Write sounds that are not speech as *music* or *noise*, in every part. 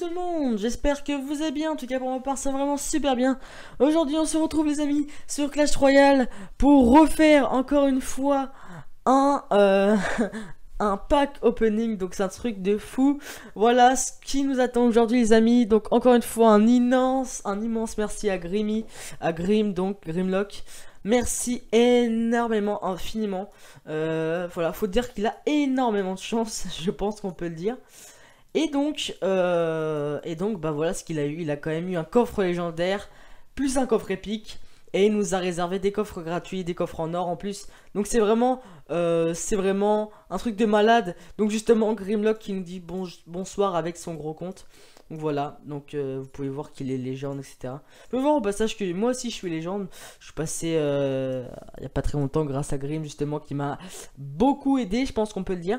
tout le monde, j'espère que vous allez bien, en tout cas pour ma part c'est vraiment super bien. Aujourd'hui on se retrouve les amis sur Clash Royale pour refaire encore une fois un, euh, *laughs* un pack opening, donc c'est un truc de fou. Voilà ce qui nous attend aujourd'hui les amis, donc encore une fois un immense, un immense merci à Grimmy, à Grim donc, Grimlock. Merci énormément, infiniment. Euh, voilà, faut dire qu'il a énormément de chance, *laughs* je pense qu'on peut le dire. Et donc, euh, et donc bah voilà ce qu'il a eu. Il a quand même eu un coffre légendaire, plus un coffre épique. Et il nous a réservé des coffres gratuits, des coffres en or en plus. Donc c'est vraiment, euh, c'est vraiment un truc de malade. Donc justement, Grimlock qui nous dit bon, bonsoir avec son gros compte. Donc voilà, donc euh, vous pouvez voir qu'il est légende, etc. Vous pouvez voir au passage que moi aussi je suis légende. Je suis passé il n'y a pas très longtemps grâce à Grim justement qui m'a beaucoup aidé, je pense qu'on peut le dire.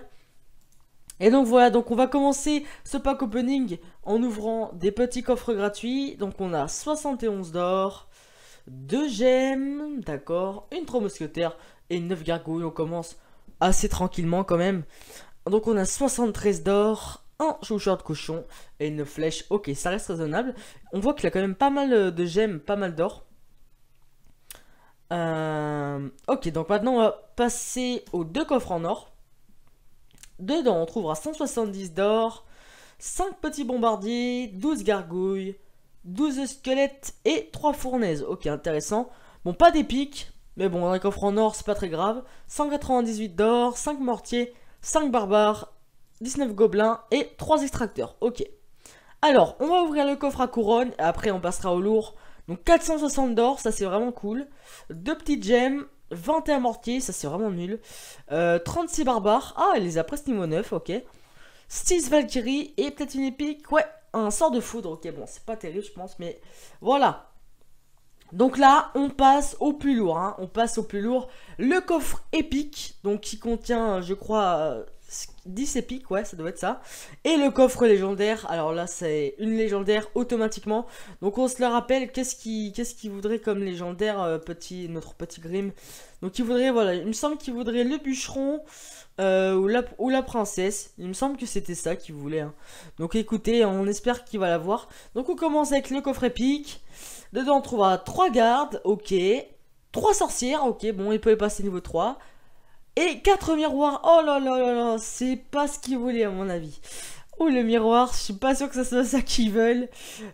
Et donc voilà, donc on va commencer ce pack opening en ouvrant des petits coffres gratuits. Donc on a 71 d'or, 2 gemmes, d'accord, une 3 mousquetaires et 9 gargouilles. On commence assez tranquillement quand même. Donc on a 73 d'or, un chouchard de cochon et une flèche. Ok, ça reste raisonnable. On voit qu'il a quand même pas mal de gemmes, pas mal d'or. Euh, ok, donc maintenant on va passer aux deux coffres en or. Dedans, on trouvera 170 d'or, 5 petits bombardiers, 12 gargouilles, 12 squelettes et 3 fournaises. Ok, intéressant. Bon, pas des mais bon, un coffre en or, c'est pas très grave. 198 d'or, 5 mortiers, 5 barbares, 19 gobelins et 3 extracteurs. Ok. Alors, on va ouvrir le coffre à couronne, et après on passera au lourd. Donc 460 d'or, ça c'est vraiment cool. Deux petites gemmes, 21 mortiers, ça c'est vraiment nul. 36 euh, barbares. Ah, elle les a presque niveau 9, ok. 6 Valkyrie et peut-être une épique. Ouais, un sort de foudre. Ok, bon, c'est pas terrible, je pense, mais voilà. Donc là, on passe au plus lourd. Hein. On passe au plus lourd. Le coffre épique, donc qui contient, je crois, 10 épiques, ouais, ça doit être ça. Et le coffre légendaire, alors là, c'est une légendaire automatiquement. Donc on se le rappelle, qu'est-ce qu'il ce voudrait comme légendaire, euh, petit, notre petit Grim Donc il voudrait, voilà, il me semble qu'il voudrait le bûcheron euh, ou, la, ou la princesse. Il me semble que c'était ça qu'il voulait. Hein. Donc écoutez, on espère qu'il va l'avoir. Donc on commence avec le coffre épique. Dedans, on trouvera 3 gardes, ok. trois sorcières, ok, bon, il peut passer niveau 3. Et 4 miroirs, oh là là là là, c'est pas ce qu'ils voulaient à mon avis. Ou oh, le miroir, je suis pas sûr que ça soit ça qu'ils veulent.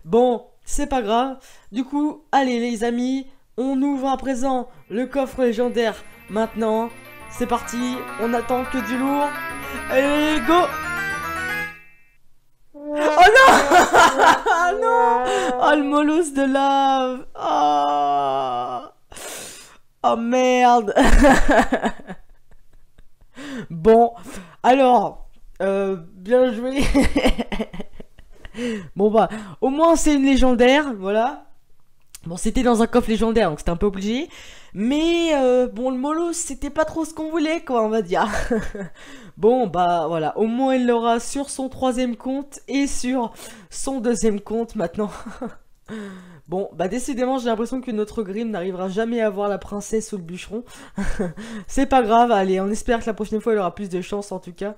Bon, c'est pas grave. Du coup, allez les amis, on ouvre à présent le coffre légendaire. Maintenant, c'est parti, on attend que du lourd. Allez, go Oh non *laughs* non Oh le molosse de lave Oh, oh merde *laughs* Bon, alors, euh, bien joué. *laughs* bon bah, au moins c'est une légendaire, voilà. Bon, c'était dans un coffre légendaire, donc c'était un peu obligé. Mais euh, bon, le mollo, c'était pas trop ce qu'on voulait, quoi, on va dire. *laughs* bon, bah voilà, au moins elle l'aura sur son troisième compte et sur son deuxième compte maintenant. *laughs* Bon, bah décidément, j'ai l'impression que notre Grim n'arrivera jamais à voir la princesse ou le bûcheron. *laughs* c'est pas grave, allez, on espère que la prochaine fois, il aura plus de chance en tout cas.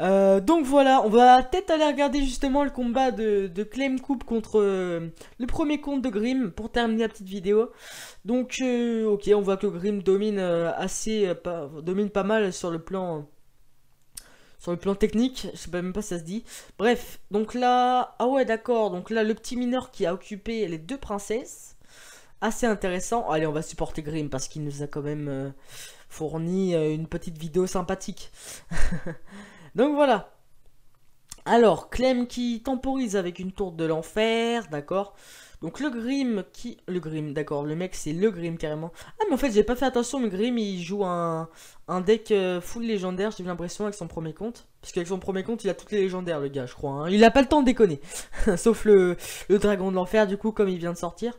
Euh, donc voilà, on va peut-être aller regarder justement le combat de, de Clem Coupe contre euh, le premier compte de Grimm pour terminer la petite vidéo. Donc euh, ok, on voit que Grimm domine assez, domine pas mal sur le plan sur le plan technique, je sais même pas si ça se dit. Bref, donc là, ah ouais d'accord, donc là le petit mineur qui a occupé les deux princesses, assez intéressant. Allez, on va supporter Grim, parce qu'il nous a quand même euh, fourni euh, une petite vidéo sympathique. *laughs* donc voilà. Alors, Clem qui temporise avec une tour de l'enfer, d'accord donc le Grim qui... Le Grim, d'accord, le mec c'est le Grim carrément. Ah mais en fait j'ai pas fait attention, le Grim il joue un, deck euh, full légendaire, j'ai l'impression avec son premier compte. Parce qu'avec son premier compte il a toutes les légendaires le gars je crois. Hein. Il a pas le temps de déconner. *laughs* Sauf le, le dragon de l'enfer du coup comme il vient de sortir.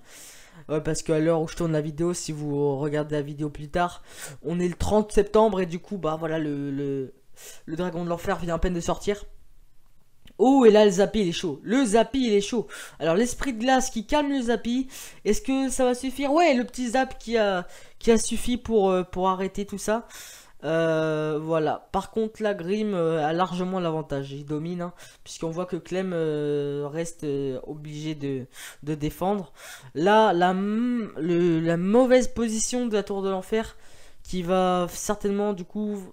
Euh, parce qu'à l'heure où je tourne la vidéo, si vous regardez la vidéo plus tard, on est le 30 septembre et du coup bah voilà le, le, le dragon de l'enfer vient à peine de sortir. Oh, et là, le Zappi, il est chaud. Le Zappi, il est chaud. Alors, l'esprit de glace qui calme le Zappi. Est-ce que ça va suffire Ouais, le petit Zap qui a, qui a suffi pour, euh, pour arrêter tout ça. Euh, voilà. Par contre, la Grim euh, a largement l'avantage. Il domine, hein, puisqu'on voit que Clem reste obligé de, de, défendre. Là, la, la mauvaise position de la Tour de l'Enfer, qui va certainement, du coup,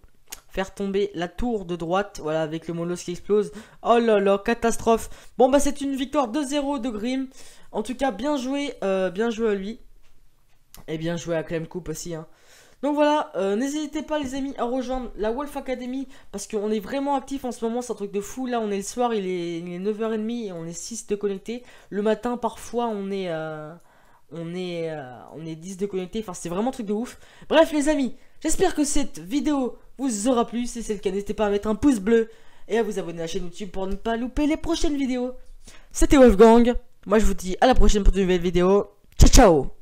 faire tomber la tour de droite. Voilà, avec le monos qui explose. Oh là là, catastrophe. Bon, bah, c'est une victoire 2-0 de Grimm. En tout cas, bien joué, euh, bien joué à lui. Et bien joué à Clem Coupe aussi. Hein. Donc voilà, euh, n'hésitez pas les amis à rejoindre la Wolf Academy parce qu'on est vraiment actif en ce moment, c'est un truc de fou. Là on est le soir, il est, 9h30 et on est 6 de connecté. Le matin parfois on est... Euh, on est, on est 10 de connecté. enfin c'est vraiment un truc de ouf. Bref les amis, J'espère que cette vidéo vous aura plu. Si c'est le cas, n'hésitez pas à mettre un pouce bleu et à vous abonner à la chaîne YouTube pour ne pas louper les prochaines vidéos. C'était Wolfgang. Moi, je vous dis à la prochaine pour de nouvelles vidéos. Ciao, ciao